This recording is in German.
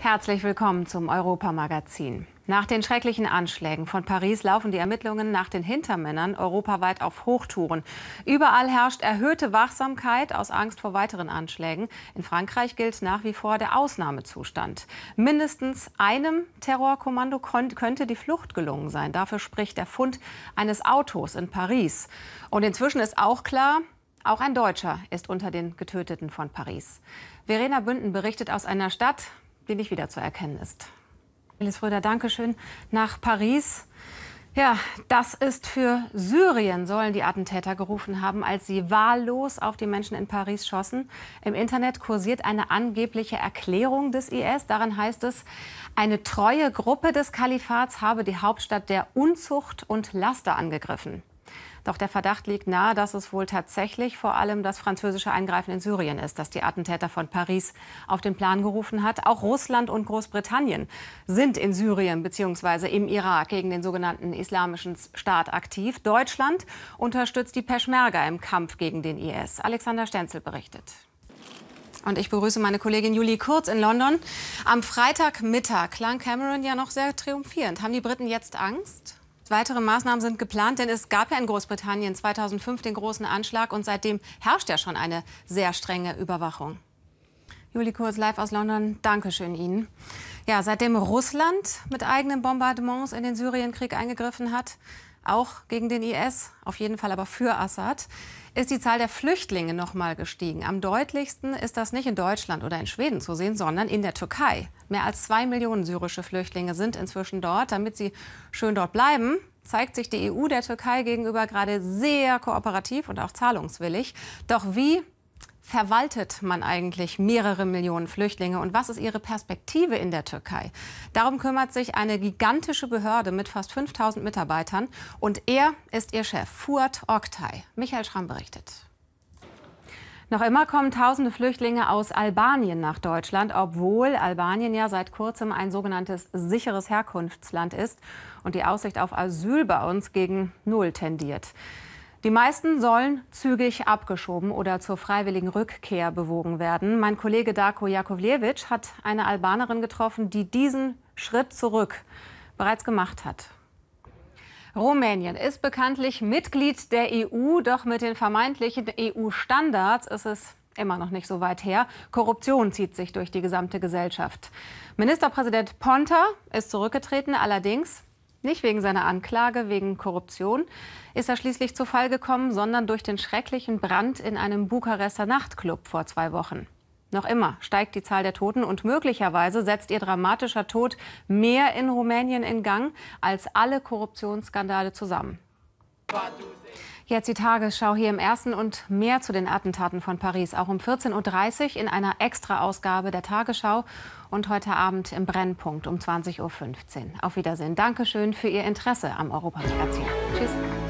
Herzlich willkommen zum Europa-Magazin. Nach den schrecklichen Anschlägen von Paris laufen die Ermittlungen nach den Hintermännern europaweit auf Hochtouren. Überall herrscht erhöhte Wachsamkeit aus Angst vor weiteren Anschlägen. In Frankreich gilt nach wie vor der Ausnahmezustand. Mindestens einem Terrorkommando könnte die Flucht gelungen sein. Dafür spricht der Fund eines Autos in Paris. Und inzwischen ist auch klar, auch ein Deutscher ist unter den Getöteten von Paris. Verena Bünden berichtet aus einer Stadt, die nicht wiederzuerkennen ist. Elis Fröder, Dankeschön nach Paris. Ja, das ist für Syrien, sollen die Attentäter gerufen haben, als sie wahllos auf die Menschen in Paris schossen. Im Internet kursiert eine angebliche Erklärung des IS. Darin heißt es, eine treue Gruppe des Kalifats habe die Hauptstadt der Unzucht und Laster angegriffen. Doch der Verdacht liegt nahe, dass es wohl tatsächlich vor allem das französische Eingreifen in Syrien ist, das die Attentäter von Paris auf den Plan gerufen hat. Auch Russland und Großbritannien sind in Syrien bzw. im Irak gegen den sogenannten Islamischen Staat aktiv. Deutschland unterstützt die Peschmerga im Kampf gegen den IS. Alexander Stenzel berichtet. Und ich begrüße meine Kollegin Julie Kurz in London. Am Freitagmittag klang Cameron ja noch sehr triumphierend. Haben die Briten jetzt Angst? Weitere Maßnahmen sind geplant, denn es gab ja in Großbritannien 2005 den großen Anschlag und seitdem herrscht ja schon eine sehr strenge Überwachung. Juli Kurz live aus London. Dankeschön Ihnen. Ja, seitdem Russland mit eigenen Bombardements in den Syrienkrieg eingegriffen hat, auch gegen den IS, auf jeden Fall aber für Assad, ist die Zahl der Flüchtlinge noch mal gestiegen. Am deutlichsten ist das nicht in Deutschland oder in Schweden zu sehen, sondern in der Türkei. Mehr als zwei Millionen syrische Flüchtlinge sind inzwischen dort. Damit sie schön dort bleiben, zeigt sich die EU der Türkei gegenüber gerade sehr kooperativ und auch zahlungswillig. Doch wie verwaltet man eigentlich mehrere Millionen Flüchtlinge und was ist ihre Perspektive in der Türkei? Darum kümmert sich eine gigantische Behörde mit fast 5000 Mitarbeitern und er ist ihr Chef, Fuat Oktay. Michael Schramm berichtet. Noch immer kommen tausende Flüchtlinge aus Albanien nach Deutschland, obwohl Albanien ja seit kurzem ein sogenanntes sicheres Herkunftsland ist und die Aussicht auf Asyl bei uns gegen Null tendiert. Die meisten sollen zügig abgeschoben oder zur freiwilligen Rückkehr bewogen werden. Mein Kollege Darko Jakovlevic hat eine Albanerin getroffen, die diesen Schritt zurück bereits gemacht hat. Rumänien ist bekanntlich Mitglied der EU, doch mit den vermeintlichen EU-Standards ist es immer noch nicht so weit her. Korruption zieht sich durch die gesamte Gesellschaft. Ministerpräsident Ponta ist zurückgetreten, allerdings nicht wegen seiner Anklage wegen Korruption ist er schließlich zu Fall gekommen, sondern durch den schrecklichen Brand in einem Bukarester Nachtclub vor zwei Wochen. Noch immer steigt die Zahl der Toten und möglicherweise setzt ihr dramatischer Tod mehr in Rumänien in Gang als alle Korruptionsskandale zusammen. Jetzt die Tagesschau hier im Ersten und mehr zu den Attentaten von Paris. Auch um 14.30 Uhr in einer Extra-Ausgabe der Tagesschau und heute Abend im Brennpunkt um 20.15 Uhr. Auf Wiedersehen. Dankeschön für Ihr Interesse am Europamagazin. Tschüss.